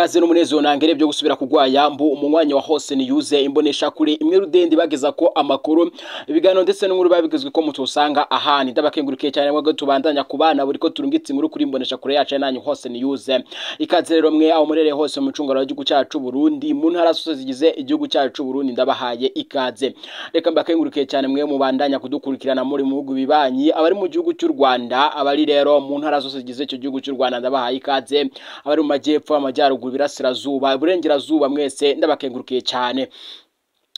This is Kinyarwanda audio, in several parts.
ikaze n'umunezero ntangere byo gusubira kugwaya mbu umwanya wa hose niyuze imbonesha kure imwe rudende bageza ko amakuru ibiganiro ndetse n'inkuru babigezwe ko mutusanga ahani ndabakengurike cyane mwe tubandanya kubana buri ko turungitse inkuru kuri imbonesha kure yacu nanyu hose niyuze ikaze rero mwe aho murere hose mu cungaro w'igihugu cyacu Burundi mu ntara zose zigize igihugu cyacu Burundi ndabahaye ikaze reka mbakengurike cyane mwe mubandanya kudukurikirana muri mu bihugu bibanyi abari mu gihugu cy'u Rwanda abari rero mu ntara zose zigize icyo gihugu cy'u Rwanda ndabahaye ikaze abari mu majyepfo amajyaruguru mu burasirazuba iburengerazuba mwese ndabakengurukiye cyane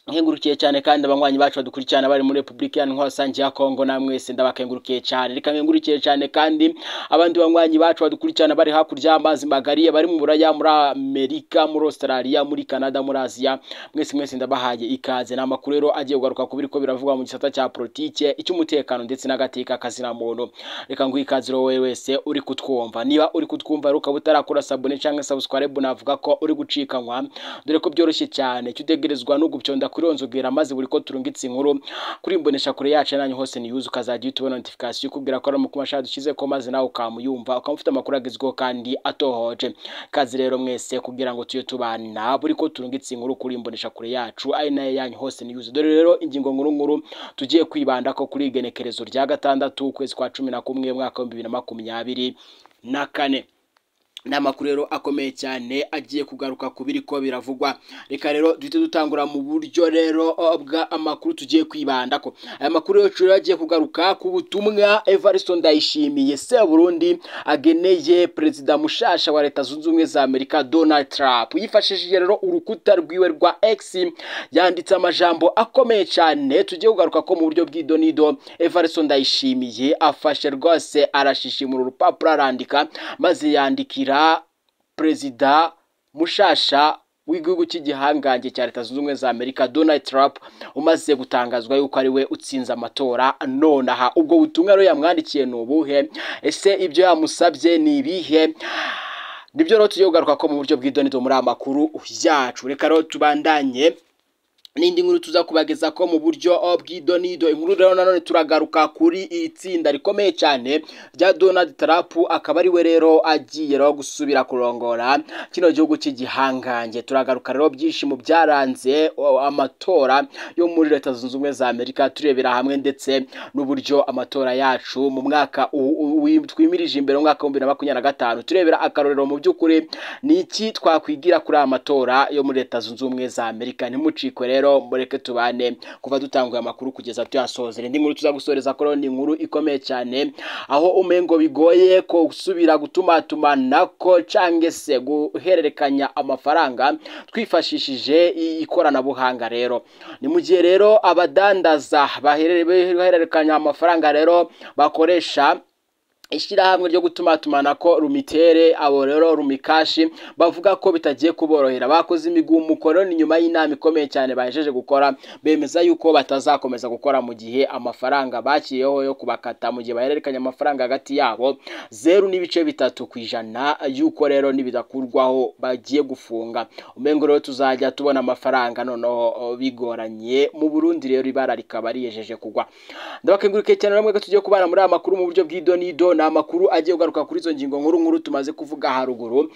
nkengurukiye cyane kandi abanywanyi bacu badukurikirana bari muri repubulika ya nkwasange ya kongo namwese ndabakengurukiye cyane reka nkengurukiye cyane kandi abandi banywanyi bacu badukurikirana bari hakurya y'amazi magari bari mu buraya muri amerika muri australia muri canada muri asia mwese mwese ndabahaye ikaze ni amakuru rero agiye kugaruka ku biriko biravugwa mu gisata cya politiki icy'umutekano ndetse n'agateka kazina muntu reka nguha ikaze wowe wese uri kutwumva niba uri kutwumva rero ukaba utarakora sabune cyangwa subscribe navuga ko uri gucikanywa dore ko byoroshye cyane cyo utegerezwa no kuri maze buri ko turungitse inkuru kuri imbonesha kure yacu nanyu hose niyuze ukazajya uhita ubona notification ikubwira ko ari umukumashara dushyize ko maze nawe ukamuyumva ukaba ufite amakuru agezweho kandi atohoje kazi rero mwese kugira ngo tujye tubana buri ko turungitse inkuru kuri imbonesha kure yacu ari nayo yanyu hose niyuze dore rero ingingo nkuru nkuru tugiye kwibanda ko kuri igenekerezo rya gatandatu ukwezi kwa cumi na kumwe umwaka w'ibihumbi bibiri na makumyabiri na kane ni amakuru rero akomeye cyane agiye kugaruka ku biri ko biravugwa reka rero duhite dutangura mu buryo rero amakuru tugiye kwibanda ko aya makuru rero agiye kugaruka ku butumwa Evariste Ndayishimiye burundi ageneye perezida mushasha wa leta zunze ubumwe za Amerika Donald Trump yifashishije rero urukuta rwiwe rwa X yanditse amajambo akomeye cyane tugiye kugaruka ko mu buryo bw'idonido Evariste Ndayishimiye afashe rwose arashishimura urupapuro arandika maze yandikira perezida mushasha w'igihugu cy'igihangange cya leta zunze ubumwe za Amerika Donald Trump umaze gutangazwa yuko ari we utsinze amatora nonaha ubwo butumwa rero yamwandikiye ni ubuhe ese ibyo yamusabye ni ibihe nibyo rero tugiye kugaruka ko mu buryo bw'idonido muri aya makuru yacu reka rero tubandanye n'indi nkuru tuza kubageza ko mu buryo oh, bw'ido n'ido inkuru rero nanone turagaruka kuri itsinda rikomeye cyane rya Donald Trump akaba ari we rero agiye rero gusubira kurongora kino gihugu cy'igihangange turagaruka rero byinshi mu byaranze oh, amatora yo muri leta zunze ubumwe za Amerika turebera hamwe ndetse n'uburyo amatora yacu mu mwaka twimirije imbere mu mwaka wa 2025 turebera akarorero mu by'ukuri ni iki twakwigira kuri amatora yo muri leta zunze ubumwe za Amerika ntimucikwe rero rero mureke tubane kuva dutanguye amakuru kugeza tuyasoza indi nkuru tuzagusoreza ko ni inkuru ikomeye cyane aho umengo bigoye ko usubira gutumatumana ko cyangwa se guhererekanya amafaranga twifashishije ikoranabuhanga rero ni mu gihe rero abadandaza bahererekanya amafaranga rero bakoresha ishyirahamwe ryo gutumatumanako ko rumitere abo rero rumikashi bavuga ko bitagiye kuborohera bakoze imigumu none nyuma y'inama ikomeye cyane bahejeje gukora bemeza yuko batazakomeza gukora mu gihe amafaranga bakiriyeho yo kubakata mu gihe bahererekanya amafaranga hagati yabo zeru n'ibice bitatu ku ijana y'uko rero nibidakurwaho bagiye gufunga umengo rero tuzajya tubona amafaranga noneho bigoranye mu Burundi rero ibara rikaba riyejeje kugwa ndabakengurike cyane namwe ko tugiye kubana muri aya makuru mu buryo bw'idonido ni amakuru agiye ugaruka kuri izo ngingo nkuru nkuru tumaze kuvuga haruguru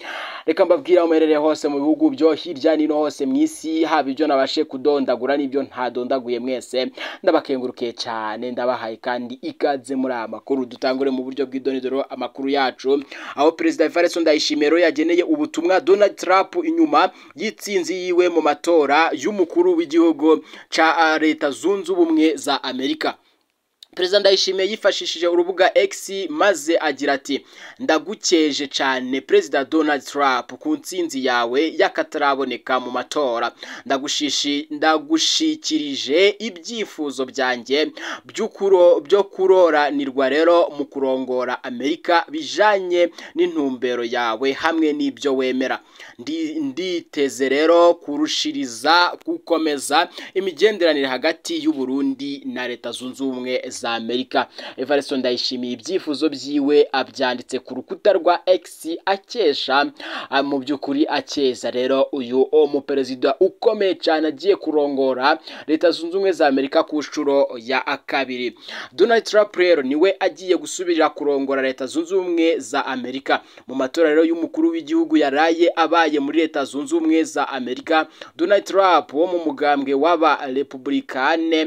reka mbabwira aho muherereye hose mu bihugu byo hirya n'ino hose mu isi haba ibyo nabashe kudondagura n'ibyo ntadondaguye mwese ndabakengurukiye cyane ndabahaye kandi ikaze muri aya makuru dutangure mu buryo bw'idonedoro amakuru yacu aho perezida Fareso Ndayishimiro yageneye ubutumwa Donald Trump inyuma y'itsinzi yiwe mu matora y'umukuru w'igihugu ca ah, leta zunze ubumwe za Amerika perezida ndayishimiye yifashishije urubuga X maze agira ati ndagukeje cyane perezida Donald Trump ku nsinzi yawe y'akataraboneka mu matora ndagushikirije ibyifuzo byanjye byo kuroranirwa rero mu kurongora Amerika bijanye n'intumbero yawe hamwe n'ibyo wemera nditeze rero kurushiriza gukomeza imigenderanire hagati y'u Burundi na leta zunze ubumwe za za amerika everson ndayishimiye ibyifuzo byiwe abyanditse ku rukuta rwa x akesha ah, mu by'ukuri akeza rero uyu umuperezida ukomeye cyane agiye kurongora leta zunze ubumwe za amerika ku nshuro ya kabiri donald trump rero niwe agiye gusubira kurongora leta zunze ubumwe za amerika mu matora rero y'umukuru w'igihugu yaraye abaye muri leta zunze ubumwe za amerika donald trump wo mu mugambwe w'abarepubulikane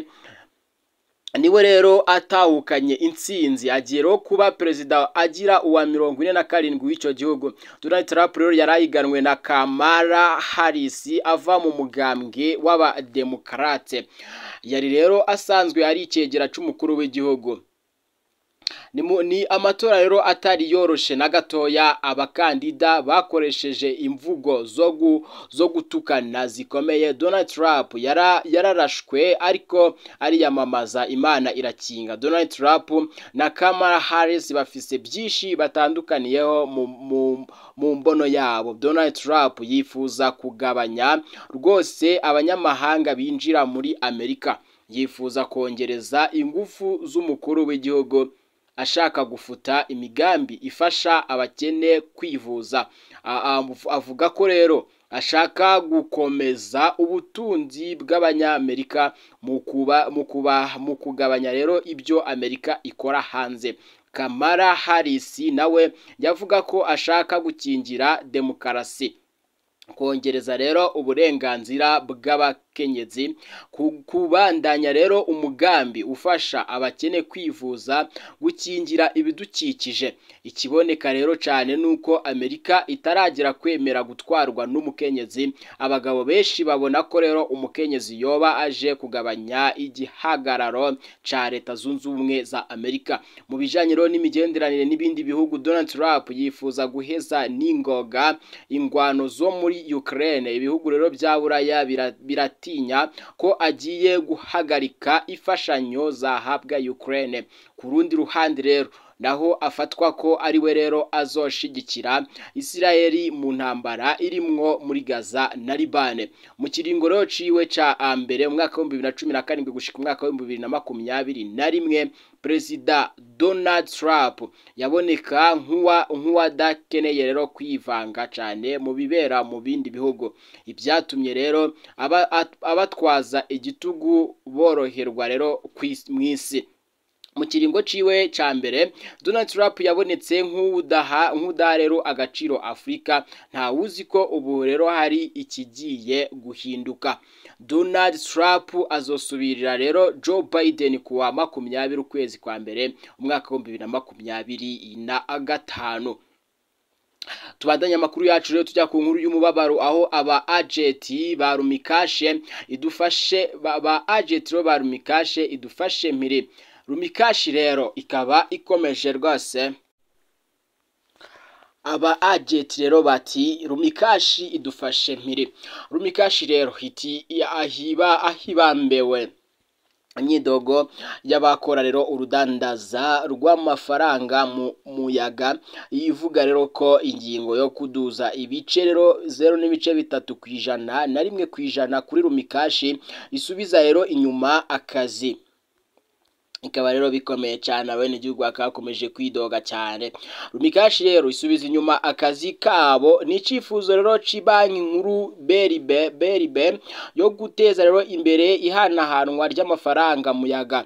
niwe rero atahukanye intsinzi ageraho kuba perezida agira uwa mirongo ine na karindwi w'icyo gihugu Donald Trump rero yari ayiganwe na Kamala Harris ava mu mugambwe w'abademokarate yari rero asanzwe ari icyegera cy'umukuru w'igihugu ni amatora rero atari yoroshe na gatoya abakandida bakoresheje imvugo zo gutukana zikomeye Donald Trump yararashwe ariko ariyamamaza imana irakinga Donald Trump na Kamala Harris bafise byinshi batandukaniyeho mu mbono yabo Donald Trump yifuza kugabanya rwose abanyamahanga binjira muri Amerika yifuza kongereza ingufu z'umukuru w'igihugu ashaka gufuta imigambi ifasha abakene kwivuza, avuga ko rero ashaka gukomeza ubutunzi bw'Abanyamerika mu kuba kuba mu mu kugabanya rero ibyo Amerika ikora hanze. Kamala Harris nawe yavuga ko ashaka gukingira demokarasi, kongereza rero uburenganzira bw'aba kenyezi kubandanya rero umugambi ufasha abakene kwivuza gukingira ibidukikije ikiboneka rero cyane ni uko Amerika itaragera kwemera gutwarwa n'umukenyezi abagabo benshi babona ko rero umukenyezi yoba aje kugabanya igihagararo cya leta zunze ubumwe za Amerika mu bijyanye rero n'imigenderanire n'ibindi bihugu Donald Trump yifuza guheza n'ingoga ingwano zo muri Ukraine ibihugu rero bya Buraya birati atinya ko agiye guhagarika ifashanyo zahabwa Ukraine ku rundi ruhande rero naho afatwa ko ari we rero azoshigikira Isirayeli mu ntambara irimwo muri Gaza na Libane mu kiringoro ciwe ca ambere mu mwaka wa 2017 gushika umwaka wa 2021 perezida Donald Trump yaboneka nk'uwadakeneye rero kwivanga cyane mu bibera mu bindi bihugu ibyatumye rero abatwaza igitugu boroherwa rero mu isi. mu kiringo ciwe ca mbere Donald Trump yabonetse nk'udaha nk'udaha rero agaciro Afrika. nta wuzi ko ubu rero hari ikigiye guhinduka Donald Trump azosubirira rero Joe Biden ku wa makumyabiri ukwezi kwa mbere umwaka w'ibihumbi bibiri na makumyabiri na gatanu tubandanye amakuru yacu rero tujya ku nkuru y'umubabaro aho aba agenti ba rumikashe idufashe ba agenti ba rumikashe idufashe mpiri rumikashi rero ikaba ikomeje rwose aba agenti rero bati rumikashi idufashe mpiri rumikashi rero hiti ahiba ahibambewe imyidogo y'abakora rero urudandaza rw'amafaranga mu muyaga ivuga rero ko ingingo yo kuduza ibice rero zeru n'ibice bitatu ku ijana na rimwe ku ijana kuri rumikashi isubiza rero inyuma akazi Ikaba rero bikomeye cyane abenegihugu bakaba bakomeje kwidoga cyane rumikashi rero isubiza inyuma akazi kabo ni rero cy'ibanki nkuru beribe beribe yo guteza rero imbere ihanahanwa ry'amafaranga muyaga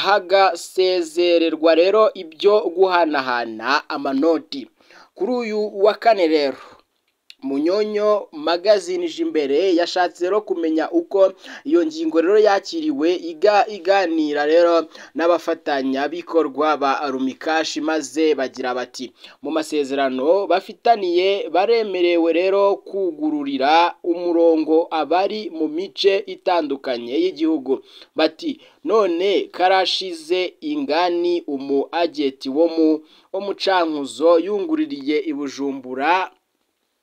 hagasezererwa rero ibyo guhanahana amanoti kuri uyu wa kane rero munyonyo magazine ije imbere yashatse rero kumenya uko iyo ngingo rero yakiriwe iganira rero n'abafatanyabikorwa ba arumikashi maze bagira bati mu masezerano bafitaniye baremerewe rero kugururira umurongo abari mu mice itandukanye y'igihugu bati none karashize ingani umu agenti wo mu mucankuzo yunguririye i bujumbura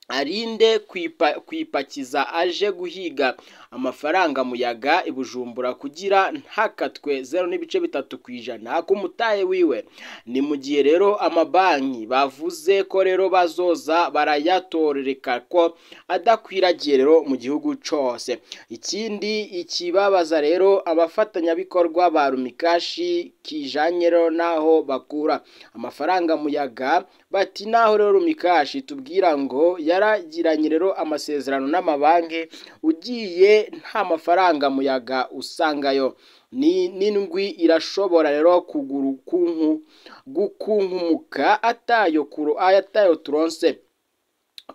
arinde kwipa kwipakiza aje guhiga amafaranga muyaga ibujumbura kugira ntakatwe zeru n'ibice bitatu ku ijana k'umutahe wiwe ni mu gihe rero amabanki bavuze ko rero bazoza barayatorereka ko adakwiragiye rero mu gihugu cyose ikindi ikibabaza rero abafatanyabikorwa ba rumikashi kijanye rero naho bakura amafaranga muyaga bati naho rero rumikashi tubwira ngo ya yaragiranye rero amasezerano n'amabanki ugiye nta mafaranga muyaga usangayo n'indwi irashobora rero kugura gukunkumuka atayo kuro atayo turonse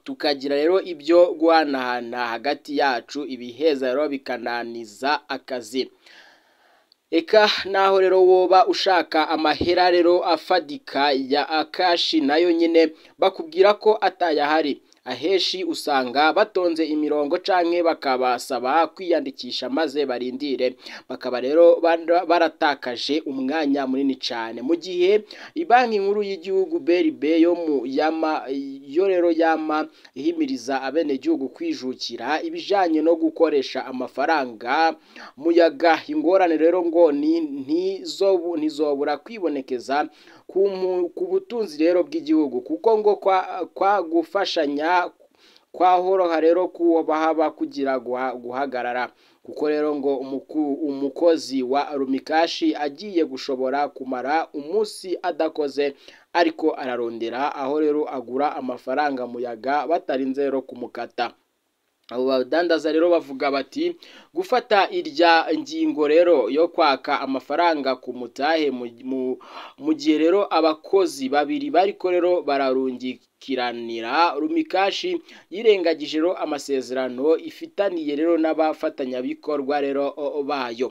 tukagira rero ibyo guhanahana hagati yacu ibiheza rero bikananiza akazi Eka naho rero woba ushaka amahera rero afadika ya akashi nayo nyine bakubwira ko atayahari ahenshi usanga batonze imirongo canke bakabasaba kwiyandikisha maze barindire bakaba rero baratakaje umwanya munini cane mu gihe banki nkuru y'igihugu BRB yo mu yama yo rero yama ihimiriza abenegihugu kwijukira ibijanye no gukoresha amafaranga muyaga ingorane rero ngo ntizobura kwibonekeza ku butunzi rero bw'igihugu kuko ngo kwa gufashanya kwahoroha rero kuba kugira guhagarara kuko rero ngo umukozi wa rumikashi agiye gushobora kumara umunsi adakoze ariko ararondera aho rero agura amafaranga muyaga batarinze rero kumukata. abo badandaza rero bavuga bati gufata irya ngingo rero yo kwaka amafaranga ku mutahe mu gihe rero abakozi babiri bariko rero bararungika kiranira rumikashi yirengagije rero amasezerano ifitaniye rero n'abafatanyabikorwa rero bayo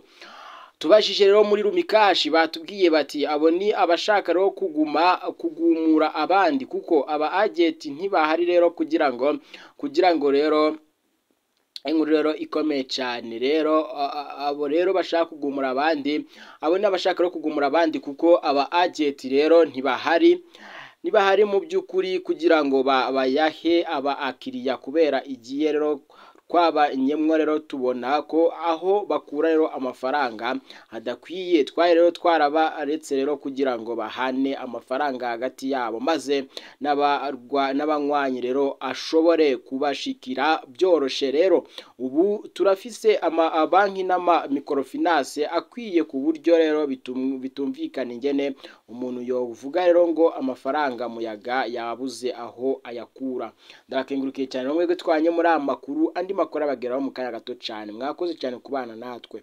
tubashije rero muri rumikashi batubwiye bati abo ni abashaka rero kuguma kugumura abandi kuko aba agenti ntibahari rero kugira ngo kugira ngo rero inkuru rero ikomeye cyane rero abo rero bashaka kugumura abandi abo ni abashaka no kugumura abandi kuko aba agenti rero ntibahari niba hari mu by'ukuri kugira ngo bayahe aba akiriya kubera igihe rero kwaba ingemwa rero tubona ko aho bakura rero amafaranga adakwiye twari rero twarabaretse rero kugira ngo bahane amafaranga hagati yabo maze n'abanywanyi rero ashobore kubashikira byoroshye rero ubu turafise amabanki n'amamikorofinanse akwiye ku buryo rero bitumvikana ingene umuntu yovuga rero ngo amafaranga muyaga yabuze aho ayakura ndabakengurukiye cyane rero mwebwe twanye muri aya makuru andi bakora bageraho mu kanya gato cyane mwakoze cyane kubana natwe